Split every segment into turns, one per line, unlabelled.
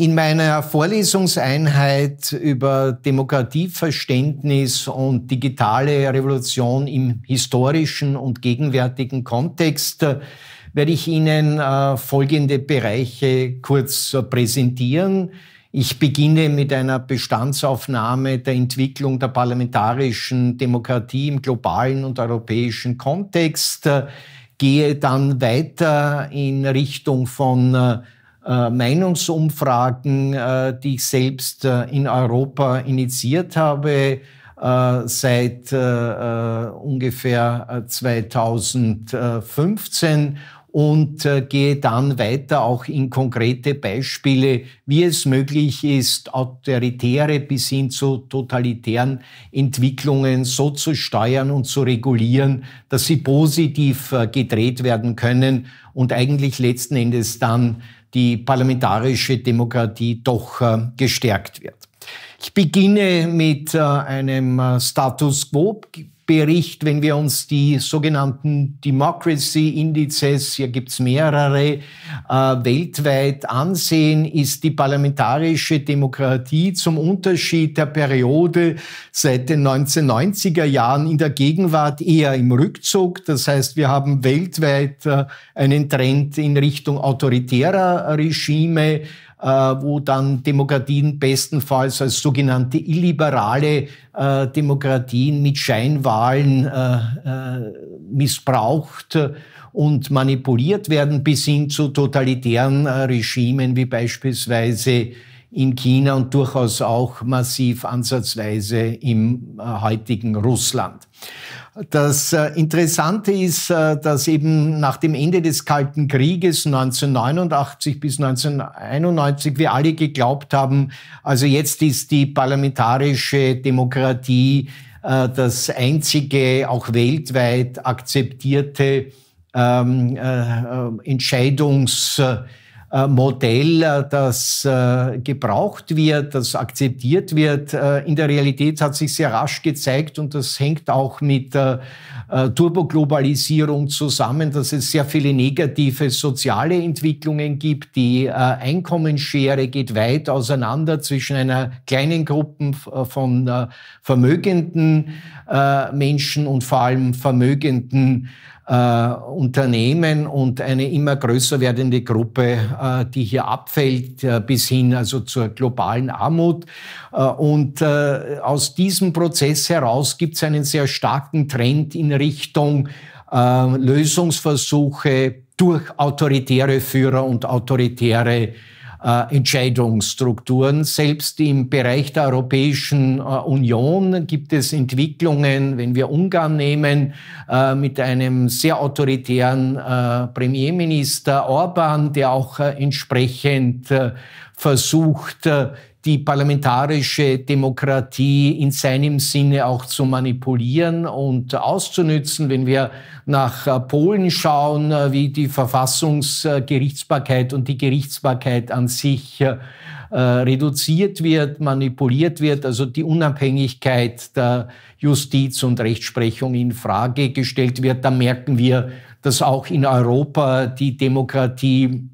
In meiner Vorlesungseinheit über Demokratieverständnis und digitale Revolution im historischen und gegenwärtigen Kontext äh, werde ich Ihnen äh, folgende Bereiche kurz äh, präsentieren. Ich beginne mit einer Bestandsaufnahme der Entwicklung der parlamentarischen Demokratie im globalen und europäischen Kontext, gehe dann weiter in Richtung von äh, Meinungsumfragen, äh, die ich selbst äh, in Europa initiiert habe, seit ungefähr 2015 und gehe dann weiter auch in konkrete Beispiele, wie es möglich ist, autoritäre bis hin zu totalitären Entwicklungen so zu steuern und zu regulieren, dass sie positiv gedreht werden können und eigentlich letzten Endes dann die parlamentarische Demokratie doch äh, gestärkt wird. Ich beginne mit äh, einem äh, Status quo, Bericht, wenn wir uns die sogenannten Democracy Indices, hier gibt's mehrere, äh, weltweit ansehen, ist die parlamentarische Demokratie zum Unterschied der Periode seit den 1990er Jahren in der Gegenwart eher im Rückzug. Das heißt, wir haben weltweit äh, einen Trend in Richtung autoritärer Regime, äh, wo dann Demokratien bestenfalls als sogenannte illiberale äh, Demokratien mit Scheinwahlen äh, äh missbraucht und manipuliert werden, bis hin zu totalitären äh, Regimen wie beispielsweise in China und durchaus auch massiv ansatzweise im äh, heutigen Russland. Das äh, Interessante ist, äh, dass eben nach dem Ende des Kalten Krieges 1989 bis 1991 wir alle geglaubt haben, also jetzt ist die parlamentarische Demokratie äh, das einzige, auch weltweit akzeptierte ähm, Entscheidungs- äh, Modell, äh, das äh, gebraucht wird, das akzeptiert wird. In der Realität hat sich sehr rasch gezeigt und das hängt auch mit Turboglobalisierung zusammen, dass es sehr viele negative soziale Entwicklungen gibt. Die Einkommensschere geht weit auseinander zwischen einer kleinen Gruppe von vermögenden Menschen und vor allem vermögenden äh, Unternehmen und eine immer größer werdende Gruppe, äh, die hier abfällt, äh, bis hin also zur globalen Armut. Äh, und äh, aus diesem Prozess heraus gibt es einen sehr starken Trend in Richtung äh, Lösungsversuche durch autoritäre Führer und autoritäre äh, Entscheidungsstrukturen. Selbst im Bereich der Europäischen äh, Union gibt es Entwicklungen, wenn wir Ungarn nehmen, äh, mit einem sehr autoritären äh, Premierminister Orban, der auch entsprechend versucht, die parlamentarische Demokratie in seinem Sinne auch zu manipulieren und auszunützen. Wenn wir nach äh, Polen schauen, äh, wie die Verfassungsgerichtsbarkeit und die Gerichtsbarkeit an sich äh, reduziert wird, manipuliert wird, also die Unabhängigkeit der Justiz und Rechtsprechung in Frage gestellt wird, dann merken wir, dass auch in Europa die Demokratie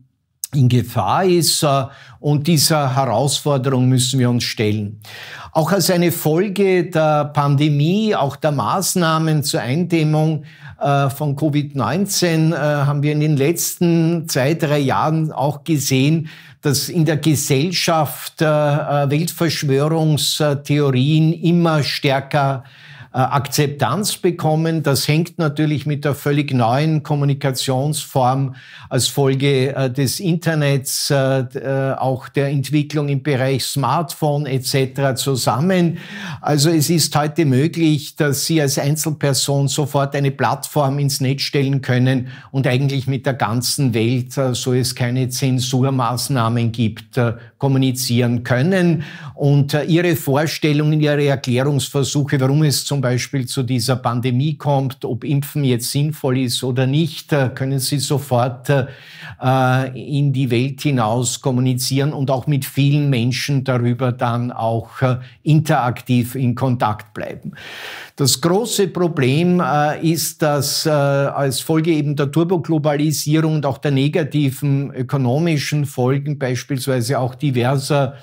in Gefahr ist. Äh, und dieser Herausforderung müssen wir uns stellen. Auch als eine Folge der Pandemie, auch der Maßnahmen zur Eindämmung äh, von Covid-19 äh, haben wir in den letzten zwei, drei Jahren auch gesehen, dass in der Gesellschaft Weltverschwörungstheorien immer stärker äh, Akzeptanz bekommen. Das hängt natürlich mit der völlig neuen Kommunikationsform als Folge äh, des Internets, äh, auch der Entwicklung im Bereich Smartphone etc. zusammen. Also es ist heute möglich, dass Sie als Einzelperson sofort eine Plattform ins Netz stellen können und eigentlich mit der ganzen Welt, so es keine Zensurmaßnahmen gibt, kommunizieren können. Und Ihre Vorstellungen, Ihre Erklärungsversuche, warum es zum Beispiel zu dieser Pandemie kommt, ob Impfen jetzt sinnvoll ist oder nicht, äh, können Sie sofort äh, in die Welt hinaus kommunizieren und auch mit vielen Menschen darüber dann auch äh, interaktiv in Kontakt bleiben. Das große Problem äh, ist, dass äh, als Folge eben der Turboglobalisierung und auch der negativen ökonomischen Folgen beispielsweise auch diverser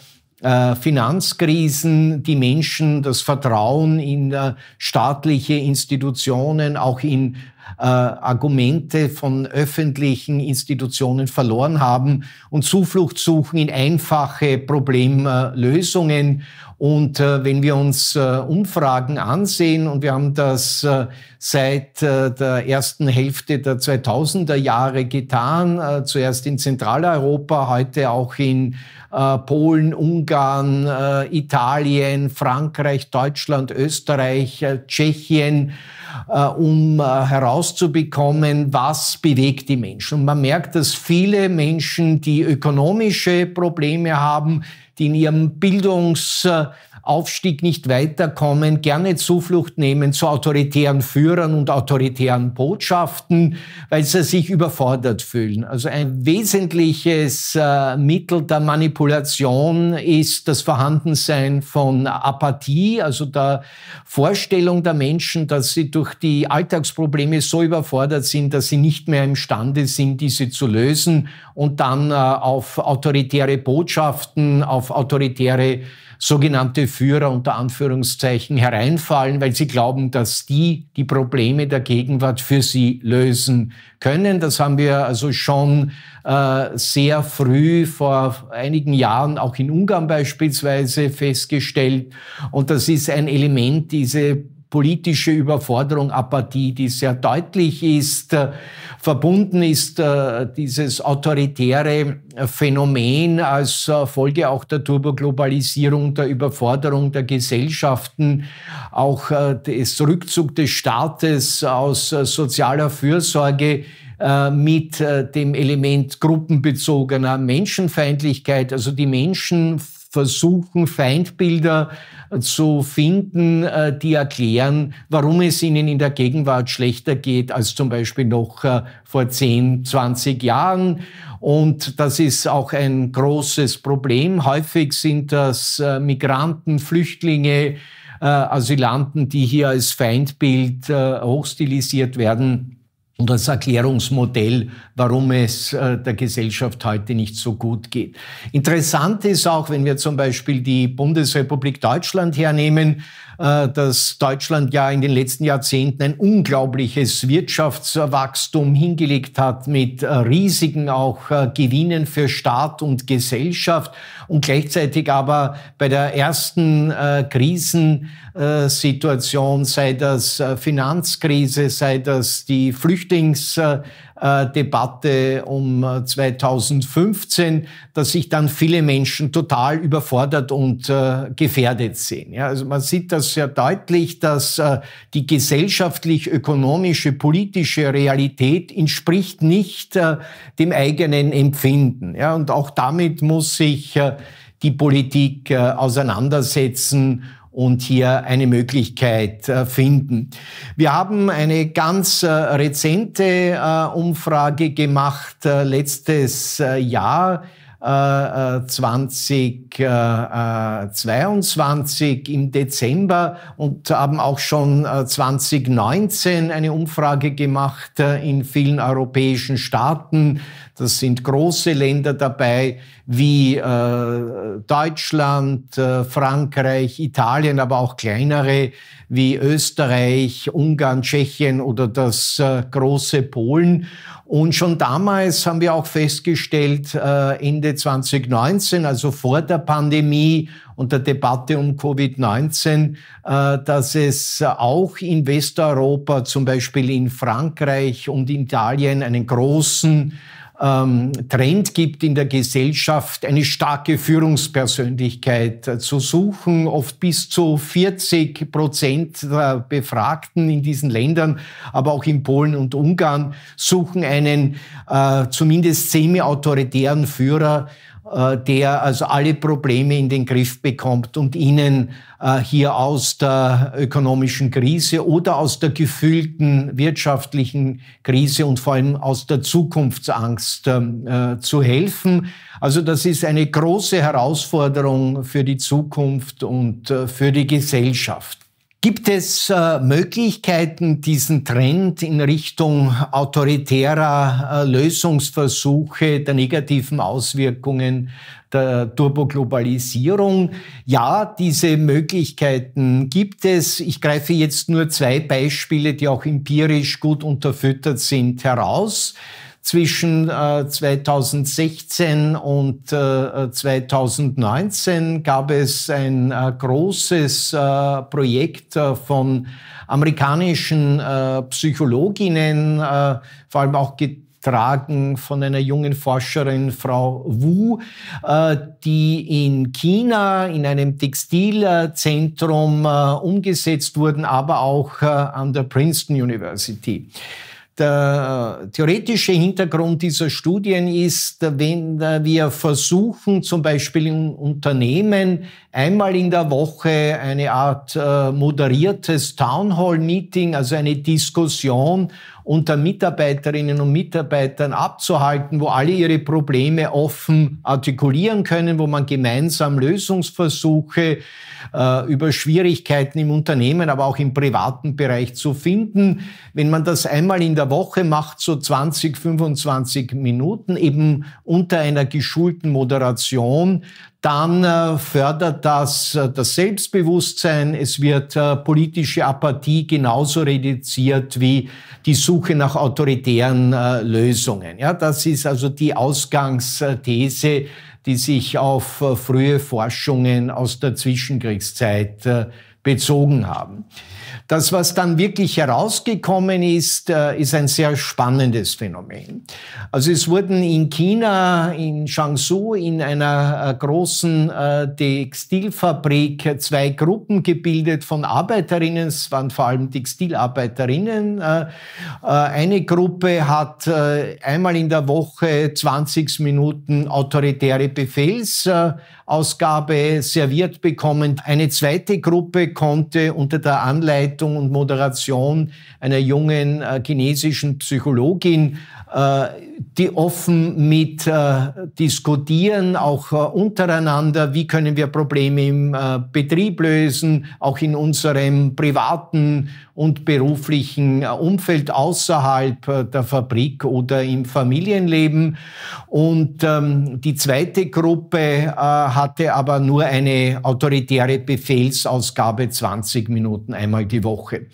äh, Finanzkrisen die Menschen das Vertrauen in äh, staatliche Institutionen, auch in äh, Argumente von öffentlichen Institutionen verloren haben und Zuflucht suchen in einfache Problemlösungen. Und äh, wenn wir uns äh, Umfragen ansehen, und wir haben das äh, seit äh, der ersten Hälfte der 2000er Jahre getan, äh, zuerst in Zentraleuropa, heute auch in äh, Polen, Ungarn, Italien, Frankreich, Deutschland, Österreich, Tschechien, äh, um äh, herauszubekommen, was bewegt die Menschen. Und man merkt, dass viele Menschen, die ökonomische Probleme haben, die in ihrem Bildungs- Aufstieg nicht weiterkommen, gerne Zuflucht nehmen zu autoritären Führern und autoritären Botschaften, weil sie sich überfordert fühlen. Also ein wesentliches äh, Mittel der Manipulation ist das Vorhandensein von Apathie, also der Vorstellung der Menschen, dass sie durch die Alltagsprobleme so überfordert sind, dass sie nicht mehr imstande sind, diese zu lösen und dann äh, auf autoritäre Botschaften, auf autoritäre sogenannte Führer unter Anführungszeichen hereinfallen, weil sie glauben, dass die die Probleme der Gegenwart für sie lösen können. Das haben wir also schon äh, sehr früh vor einigen Jahren auch in Ungarn beispielsweise festgestellt. Und das ist ein Element, diese politische Überforderung, Apathie, die sehr deutlich ist, äh, verbunden ist äh, dieses autoritäre Phänomen als äh, Folge auch der Turboglobalisierung, der Überforderung der Gesellschaften, auch des Rückzug des Staates aus sozialer Fürsorge mit dem Element gruppenbezogener Menschenfeindlichkeit, also die Menschen versuchen, Feindbilder zu finden, äh, die erklären, warum es ihnen in der Gegenwart schlechter geht als zum Beispiel noch äh, vor 10, 20 Jahren. Und das ist auch ein großes Problem. Häufig sind das äh, Migranten, Flüchtlinge, Asylanten, die hier als Feindbild hochstilisiert werden und das Erklärungsmodell, warum es äh, der Gesellschaft heute nicht so gut geht. Interessant ist auch, wenn wir zum Beispiel die Bundesrepublik Deutschland hernehmen, äh, dass Deutschland ja in den letzten Jahrzehnten ein unglaubliches Wirtschaftswachstum hingelegt hat mit äh, riesigen auch Gewinnen für Staat und Gesellschaft und gleichzeitig aber bei der ersten Krisen äh, Situation, sei das äh, Finanzkrise, sei das die Flüchtlingsdebatte äh, um 2015, dass sich dann viele Menschen total überfordert und gefährdet sehen. Ja, also man sieht das sehr deutlich, dass die gesellschaftlich-ökonomische, politische Realität entspricht nicht dem eigenen Empfinden. Ja, und auch damit muss sich die Politik auseinandersetzen und hier eine Möglichkeit äh, finden. Wir haben eine ganz äh, rezente äh, Umfrage gemacht letztes Jahr. 2022 im Dezember und haben auch schon 2019 eine Umfrage gemacht in vielen europäischen Staaten. Das sind große Länder dabei wie äh, Deutschland, äh, Frankreich, Italien, aber auch kleinere wie Österreich, Ungarn, Tschechien oder das äh, große Polen. Und schon damals haben wir auch festgestellt, äh, Ende 2019, also vor der Pandemie und der Debatte um Covid-19, äh, dass es auch in Westeuropa, zum Beispiel in Frankreich und Italien, einen großen ähm, Trend gibt in der Gesellschaft, eine starke Führungspersönlichkeit äh, zu suchen. Oft bis zu 40 Prozent der äh, Befragten in diesen Ländern, aber auch in Polen und Ungarn, suchen einen äh, zumindest semi-autoritären Führer, äh, der also alle Probleme in den Griff bekommt und ihnen äh, hier aus der ökonomischen Krise oder aus der gefühlten wirtschaftlichen Krise und vor allem aus der Zukunftsangst ähm, äh, zu helfen. Also das ist eine große Herausforderung für die Zukunft und für die Gesellschaft. Gibt es äh, Möglichkeiten, diesen Trend in Richtung autoritärer äh, Lösungsversuche der negativen Auswirkungen der Turboglobalisierung? Ja, diese Möglichkeiten gibt es. Ich greife jetzt nur zwei Beispiele, die auch empirisch gut unterfüttert sind, heraus. Zwischen äh, 2016 und äh, 2019 gab es ein äh, großes äh, Projekt äh, von amerikanischen äh, Psychologinnen, vor allem auch getragen von einer jungen Forscherin, Frau Wu, die in China in einem Textilzentrum umgesetzt wurden, aber auch an der Princeton University. Der äh, theoretische Hintergrund dieser Studien ist, wenn äh, wir versuchen, zum Beispiel in Unternehmen einmal in der Woche eine Art äh, moderiertes Townhall-Meeting, also eine Diskussion unter Mitarbeiterinnen und Mitarbeitern abzuhalten, wo alle ihre Probleme offen artikulieren können, wo man gemeinsam Lösungsversuche äh, über Schwierigkeiten im Unternehmen, aber auch im privaten Bereich zu finden. Wenn man das einmal in der Woche macht, so 20, 25 Minuten, eben unter einer geschulten Moderation, dann äh, fördert das äh, das Selbstbewusstsein. Es wird äh, politische Apathie genauso reduziert wie die Suche nach autoritären Lösungen. Ja, das ist also die Ausgangsthese, die sich auf frühe Forschungen aus der Zwischenkriegszeit bezogen haben. Das, was dann wirklich herausgekommen ist, äh, ist ein sehr spannendes Phänomen. Also es wurden in China, in Jiangsu, in einer äh, großen äh, Textilfabrik zwei Gruppen gebildet von Arbeiterinnen. Es waren vor allem Textilarbeiterinnen. Eine Gruppe hat einmal in der Woche 20 Minuten autoritäre Befehlsausgabe serviert bekommen. Eine zweite Gruppe konnte unter der Anleitung Leitung und Moderation einer jungen äh, chinesischen Psychologin äh, die offen mit äh, diskutieren, auch äh, untereinander, wie können wir Probleme im Betrieb lösen, auch in unserem privaten und beruflichen Umfeld außerhalb der Fabrik oder im Familienleben. Und ähm, die zweite Gruppe hatte aber nur eine autoritäre Befehlsausgabe 20 Minuten einmal die Woche.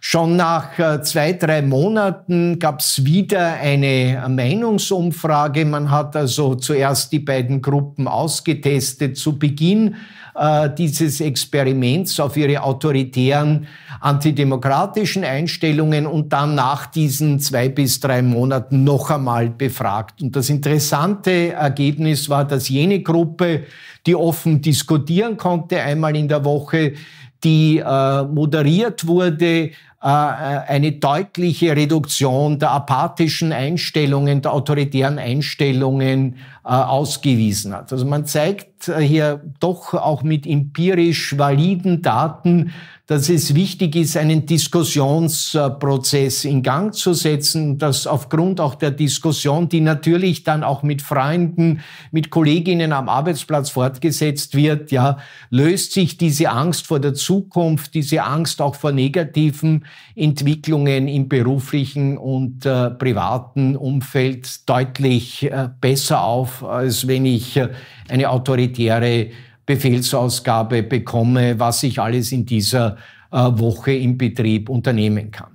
Schon nach zwei, drei Monaten gab es wieder eine eine Meinungsumfrage. Man hat also zuerst die beiden Gruppen ausgetestet zu Beginn äh, dieses Experiments auf ihre autoritären antidemokratischen Einstellungen und dann nach diesen zwei bis drei Monaten noch einmal befragt. Und das interessante Ergebnis war, dass jene Gruppe, die offen diskutieren konnte, einmal in der Woche, die äh, moderiert wurde, äh, eine deutliche Reduktion der apathischen Einstellungen, der autoritären Einstellungen äh, ausgewiesen hat. Also man zeigt äh, hier doch auch mit empirisch validen Daten, dass es wichtig ist, einen Diskussionsprozess in Gang zu setzen, dass aufgrund auch der Diskussion, die natürlich dann auch mit Freunden, mit Kolleginnen am Arbeitsplatz fortgesetzt wird, ja, löst sich diese Angst vor der Zukunft, diese Angst auch vor negativen Entwicklungen im beruflichen und äh, privaten Umfeld deutlich äh, besser auf als wenn ich äh, eine autoritäre Befehlsausgabe bekomme, was ich alles in dieser äh, Woche im Betrieb unternehmen kann.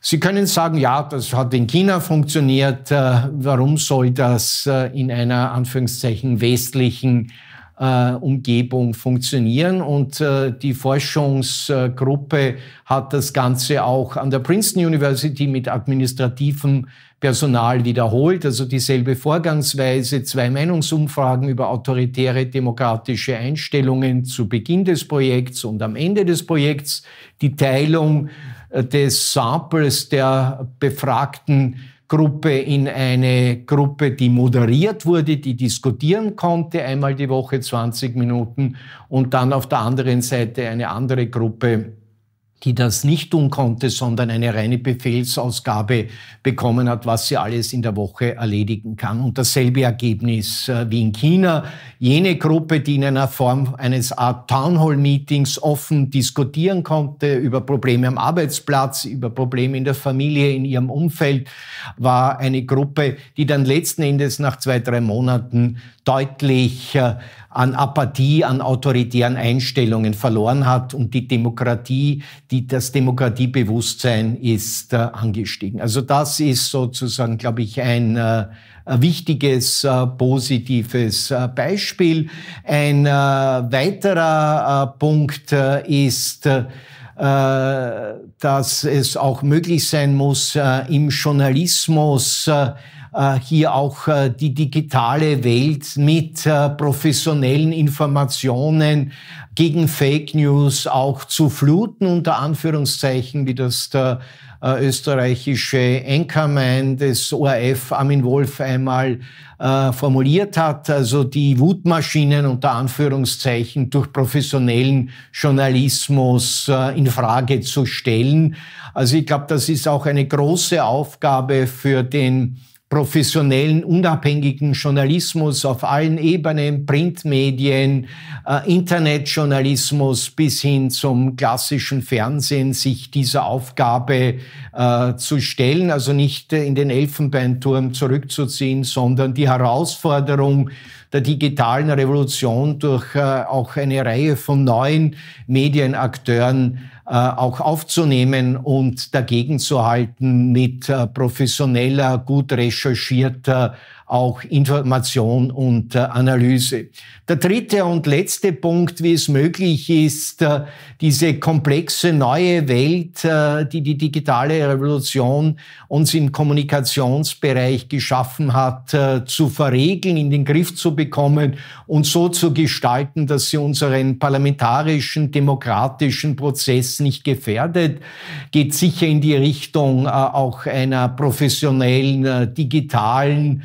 Sie können sagen, ja, das hat in China funktioniert. Äh, warum soll das in einer Anführungszeichen westlichen äh, Umgebung funktionieren. Und äh, die Forschungsgruppe hat das Ganze auch an der Princeton University mit administrativem Personal wiederholt, also dieselbe Vorgangsweise, zwei Meinungsumfragen über autoritäre demokratische Einstellungen zu Beginn des Projekts und am Ende des Projekts, die Teilung äh, des Samples der befragten Gruppe in eine Gruppe, die moderiert wurde, die diskutieren konnte, einmal die Woche 20 Minuten und dann auf der anderen Seite eine andere Gruppe, die das nicht tun konnte, sondern eine reine Befehlsausgabe bekommen hat, was sie alles in der Woche erledigen kann. Und dasselbe Ergebnis äh, wie in China. Jene Gruppe, die in einer Form eines Art Townhall-Meetings offen diskutieren konnte über Probleme am Arbeitsplatz, über Probleme in der Familie, in ihrem Umfeld, war eine Gruppe, die dann letzten Endes nach zwei, drei Monaten deutlich äh, an Apathie, an autoritären Einstellungen verloren hat und die Demokratie, die, das Demokratiebewusstsein ist äh, angestiegen. Also das ist sozusagen, glaube ich, ein äh, wichtiges, äh, positives äh, Beispiel. Ein äh, weiterer äh, Punkt ist, dass es auch möglich sein muss, im Journalismus äh, hier auch äh, die digitale Welt mit äh, professionellen Informationen gegen Fake News auch zu fluten, unter Anführungszeichen, wie das der österreichische Anchorman des ORF Armin Wolf einmal äh, formuliert hat, also die Wutmaschinen unter Anführungszeichen durch professionellen Journalismus äh, in Frage zu stellen. Also ich glaube, das ist auch eine große Aufgabe für den professionellen, unabhängigen Journalismus auf allen Ebenen, Printmedien, äh, Internetjournalismus bis hin zum klassischen Fernsehen, sich dieser Aufgabe äh, zu stellen, also nicht äh, in den Elfenbeinturm zurückzuziehen, sondern die Herausforderung der digitalen Revolution durch äh, auch eine Reihe von neuen Medienakteuren äh, auch aufzunehmen und dagegen zu halten mit äh, professioneller, gut recherchierter auch Information und äh, Analyse. Der dritte und letzte Punkt, wie es möglich ist, äh, diese komplexe neue Welt, äh, die die digitale Revolution uns im Kommunikationsbereich geschaffen hat, zu verregeln, in den Griff zu bekommen und so zu gestalten, dass sie unseren parlamentarischen, demokratischen Prozess nicht gefährdet, geht sicher in die Richtung auch einer professionellen, digitalen,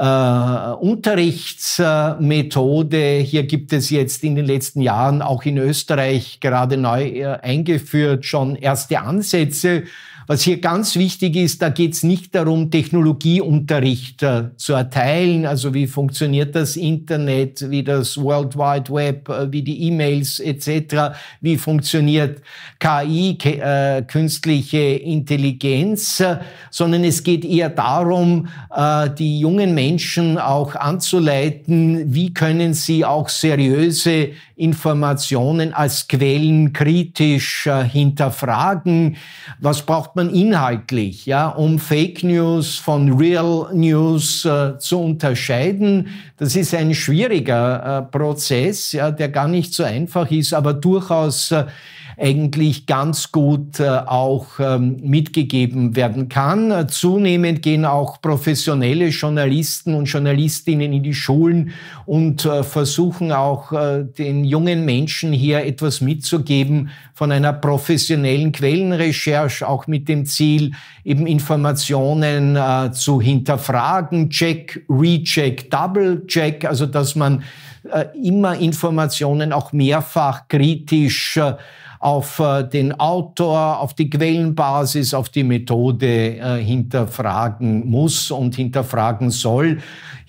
äh, Unterrichtsmethode. Hier gibt es jetzt in den letzten Jahren auch in Österreich gerade neu äh, eingeführt schon erste Ansätze, was hier ganz wichtig ist, da geht es nicht darum, Technologieunterricht äh, zu erteilen, also wie funktioniert das Internet, wie das World Wide Web, äh, wie die E-Mails etc., wie funktioniert KI, äh, künstliche Intelligenz, sondern es geht eher darum, äh, die jungen Menschen auch anzuleiten, wie können sie auch seriöse Informationen als Quellen kritisch hinterfragen, was braucht man man inhaltlich, ja, um Fake News von Real News äh, zu unterscheiden. Das ist ein schwieriger äh, Prozess, ja, der gar nicht so einfach ist, aber durchaus äh, eigentlich ganz gut äh, auch ähm, mitgegeben werden kann. Zunehmend gehen auch professionelle Journalisten und Journalistinnen in die Schulen und äh, versuchen auch äh, den jungen Menschen hier etwas mitzugeben von einer professionellen Quellenrecherche, auch mit dem Ziel, eben Informationen zu hinterfragen, check, recheck, double check, also dass man immer Informationen auch mehrfach kritisch auf äh, den Autor, auf die Quellenbasis, auf die Methode äh, hinterfragen muss und hinterfragen soll.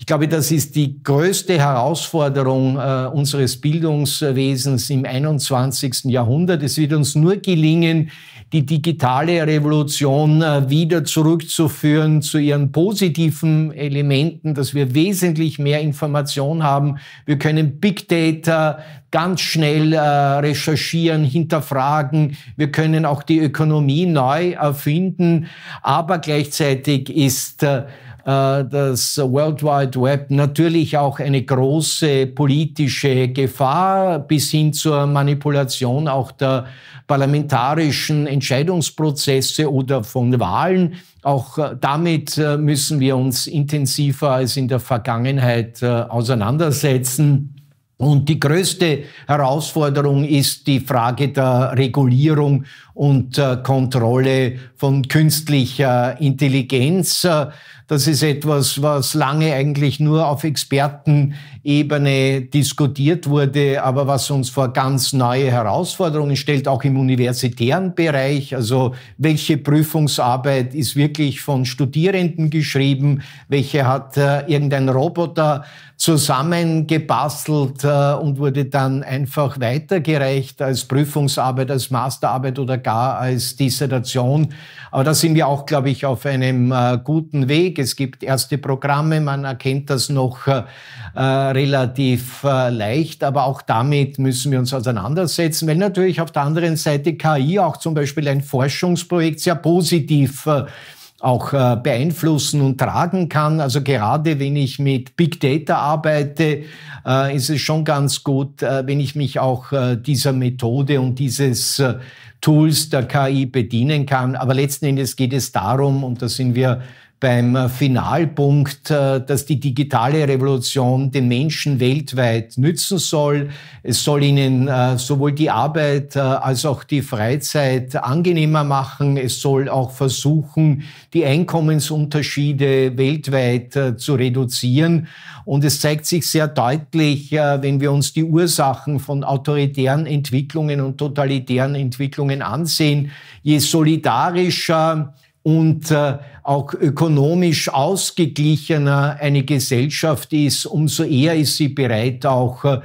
Ich glaube, das ist die größte Herausforderung äh, unseres Bildungswesens im 21. Jahrhundert. Es wird uns nur gelingen, die digitale Revolution äh, wieder zurückzuführen zu ihren positiven Elementen, dass wir wesentlich mehr Information haben. Wir können Big Data ganz schnell äh, recherchieren, hinterfragen. Wir können auch die Ökonomie neu erfinden. Aber gleichzeitig ist äh, äh, das World Wide Web natürlich auch eine große politische Gefahr bis hin zur Manipulation auch der parlamentarischen Entscheidungsprozesse oder von Wahlen. Auch äh, damit äh, müssen wir uns intensiver als in der Vergangenheit auseinandersetzen. Und die größte Herausforderung ist die Frage der Regulierung und äh, Kontrolle von künstlicher Intelligenz. Das ist etwas, was lange eigentlich nur auf Expertenebene diskutiert wurde, aber was uns vor ganz neue Herausforderungen stellt, auch im universitären Bereich. Also welche Prüfungsarbeit ist wirklich von Studierenden geschrieben? Welche hat äh, irgendein Roboter zusammengebastelt äh, und wurde dann einfach weitergereicht als Prüfungsarbeit, als Masterarbeit oder gar als Dissertation? Aber da sind wir auch, glaube ich, auf einem äh, guten Weg. Es gibt erste Programme, man erkennt das noch äh, äh, relativ äh, leicht, aber auch damit müssen wir uns auseinandersetzen, weil natürlich auf der anderen Seite KI auch zum Beispiel ein Forschungsprojekt sehr positiv äh, auch äh, beeinflussen und tragen kann. Also gerade wenn ich mit Big Data arbeite, äh, ist es schon ganz gut, wenn ich mich auch dieser Methode und dieses Tools der KI bedienen kann. Aber letzten Endes geht es darum, und da sind wir beim Finalpunkt, äh, dass die digitale Revolution den Menschen weltweit nützen soll. Es soll ihnen äh, sowohl die Arbeit äh, als auch die Freizeit angenehmer machen. Es soll auch versuchen, die Einkommensunterschiede weltweit zu reduzieren. Und es zeigt sich sehr deutlich, wenn wir uns die Ursachen von autoritären Entwicklungen und totalitären Entwicklungen ansehen, je solidarischer und äh, auch ökonomisch ausgeglichener eine Gesellschaft ist, umso eher ist sie bereit, auch äh,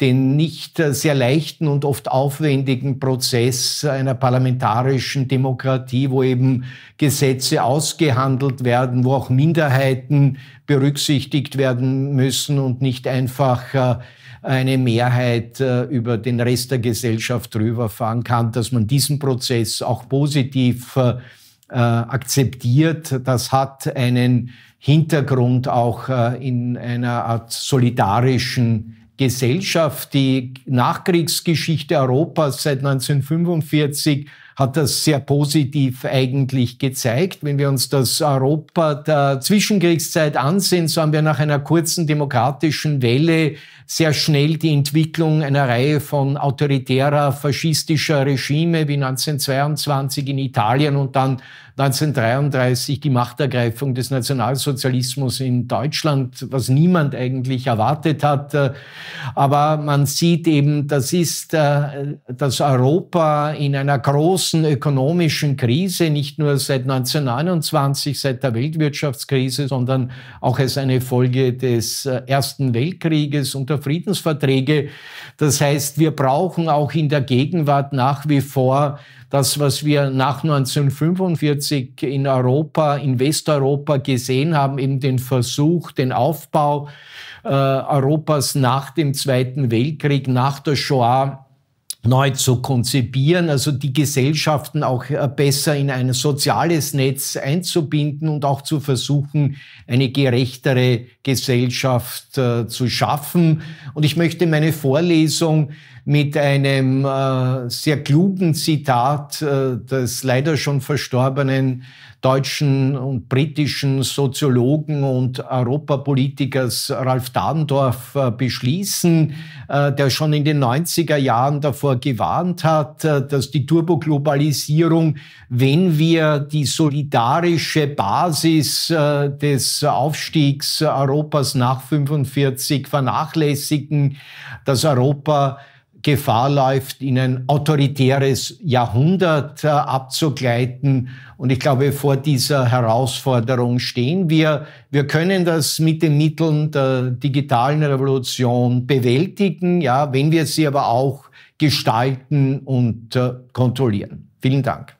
den nicht äh, sehr leichten und oft aufwendigen Prozess einer parlamentarischen Demokratie, wo eben Gesetze ausgehandelt werden, wo auch Minderheiten berücksichtigt werden müssen und nicht einfach äh, eine Mehrheit äh, über den Rest der Gesellschaft drüberfahren kann, dass man diesen Prozess auch positiv äh, äh, akzeptiert. Das hat einen Hintergrund auch äh, in einer Art solidarischen Gesellschaft. Die Nachkriegsgeschichte Europas seit 1945 hat das sehr positiv eigentlich gezeigt. Wenn wir uns das Europa der Zwischenkriegszeit ansehen, so haben wir nach einer kurzen demokratischen Welle sehr schnell die Entwicklung einer Reihe von autoritärer, faschistischer Regime wie 1922 in Italien und dann 1933 die Machtergreifung des Nationalsozialismus in Deutschland, was niemand eigentlich erwartet hat. Aber man sieht eben, das ist äh, das Europa in einer großen großen ökonomischen Krise, nicht nur seit 1929, seit der Weltwirtschaftskrise, sondern auch als eine Folge des äh, Ersten Weltkrieges und der Friedensverträge. Das heißt, wir brauchen auch in der Gegenwart nach wie vor das, was wir nach 1945 in Europa, in Westeuropa gesehen haben, eben den Versuch, den Aufbau äh, Europas nach dem Zweiten Weltkrieg, nach der Shoah, neu zu konzipieren, also die Gesellschaften auch äh, besser in ein soziales Netz einzubinden und auch zu versuchen, eine gerechtere Gesellschaft äh, zu schaffen. Und ich möchte meine Vorlesung mit einem äh, sehr klugen Zitat äh, des leider schon verstorbenen deutschen und britischen Soziologen und Europapolitikers Ralf Dahrendorf äh, beschließen, äh, der schon in den 90er Jahren davor gewarnt hat, äh, dass die Turboglobalisierung, wenn wir die solidarische Basis äh, des Aufstiegs Europas nach 45 vernachlässigen, dass Europa Gefahr läuft, in ein autoritäres Jahrhundert äh, abzugleiten. Und ich glaube, vor dieser Herausforderung stehen wir. Wir können das mit den Mitteln der digitalen Revolution bewältigen, ja, wenn wir sie aber auch gestalten und äh, kontrollieren. Vielen Dank.